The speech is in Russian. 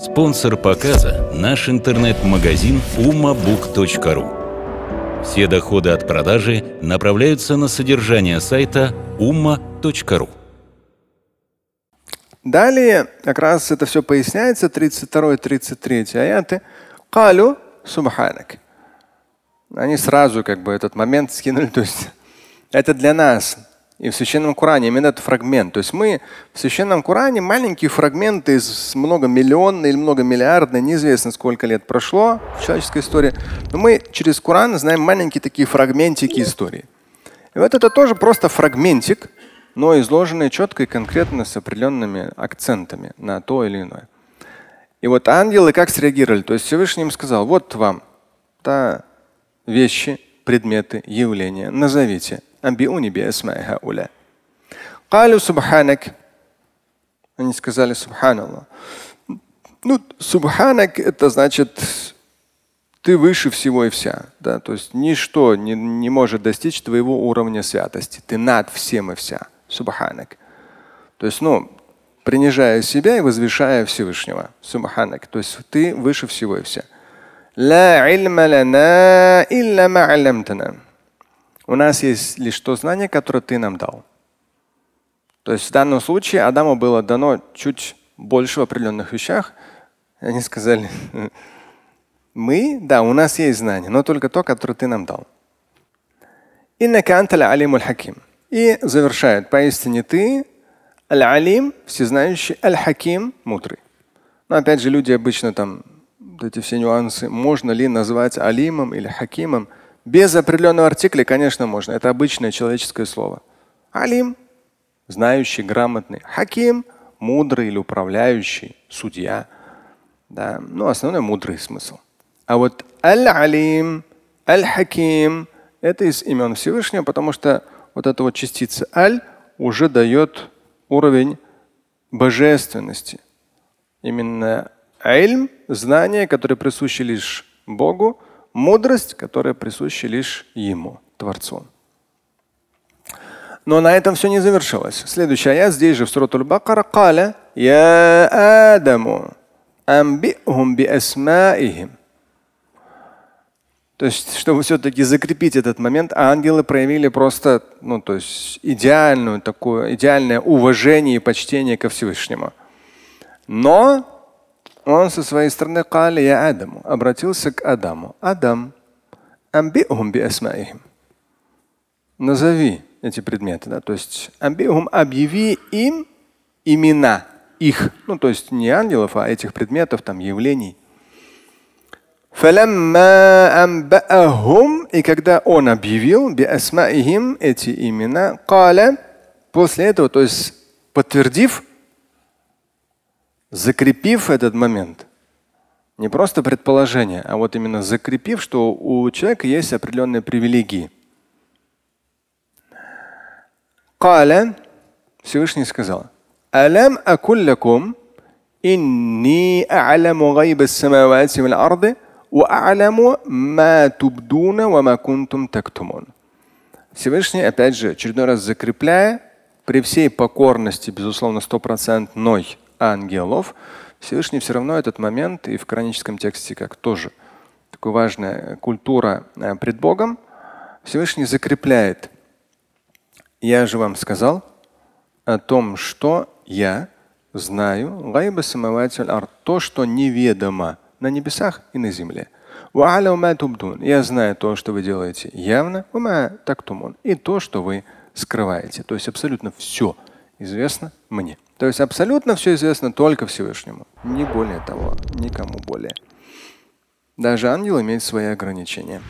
Спонсор показа – наш интернет-магазин umabook.ru. Все доходы от продажи направляются на содержание сайта umma.ru. Далее как раз это все поясняется, 32-33 аяты. Калю субханак. Они сразу как бы этот момент скинули. То есть это для нас и в Священном Коране именно этот фрагмент. То есть мы в Священном Коране маленькие фрагменты из многомиллионной или многомиллиардной, неизвестно сколько лет прошло в человеческой истории, но мы через Коран знаем маленькие такие фрагментики истории. И вот это тоже просто фрагментик, но изложенный четко и конкретно с определенными акцентами на то или иное. И вот ангелы как среагировали? То есть Всевышний им сказал, вот вам та вещи, предметы, явления, назовите. أنبئوني بأسماء هؤلاء قالوا سبحانك Они сказали Субханаллах. Ну, субханак – это значит, ты выше всего и вся. Да? То есть ничто не, не может достичь твоего уровня святости. Ты над всем и вся. Субханак. То есть, ну, принижая себя и возвышая Всевышнего. Субханак. То есть ты выше всего и вся. У нас есть лишь то знание, которое ты нам дал. То есть в данном случае Адаму было дано чуть больше в определенных вещах. Они сказали, мы, да, у нас есть знание, но только то, которое ты нам дал. И хаким. И завершает, поистине ты, аль-алим, всезнающий, аль-хаким, мудрый. Но опять же, люди обычно там вот эти все нюансы, можно ли назвать алимом или хакимом – без определенного артикля, конечно, можно. Это обычное человеческое слово. Алим – знающий, грамотный. Хаким – мудрый или управляющий, судья. Да. Ну, основной мудрый смысл. А вот аль-алим, аль-хаким – это из имен Всевышнего, потому что вот эта вот частица аль уже дает уровень божественности. Именно альм, знание, которое присуще лишь Богу – мудрость, которая присуща лишь ему, Творцу. Но на этом все не завершилось. Следующий аят здесь же в Суратуль Бакара Каля Я Адаму амбихум би асмаихим. То есть, чтобы все-таки закрепить этот момент, ангелы проявили просто, ну, то есть идеальную такое, идеальное уважение и почтение ко Всевышнему. Но он со своей стороны قال я Адаму, обратился к Адаму. Адам, амбиум би асмаихим. Назови эти предметы. Да? То есть амбиум объяви им имена их. Ну, то есть не ангелов, а этих предметов, там, явлений. И когда он объявил биасмаихим эти имена, قال, после этого, то есть подтвердив, закрепив этот момент, не просто предположение, а вот именно закрепив, что у человека есть определенные привилегии. Каля Всевышний сказал, Алям акуллякум инни а'ламу гайба самавати вал арды ва аляму ма тубдуна ва ма кунтум тактумун. Всевышний, опять же, очередной раз закрепляя, при всей покорности, безусловно, стопроцентной ангелов, Всевышний все равно этот момент и в кораническом тексте как тоже такая важная э, культура э, пред Богом, Всевышний закрепляет. Я же вам сказал о том, что я знаю гайба самаватель ар, то, что неведомо на небесах и на земле. Я знаю то, что вы делаете явно, и то, что вы скрываете. То есть абсолютно все известно мне. То есть абсолютно все известно только Всевышнему. Не более того, никому более. Даже ангел имеет свои ограничения.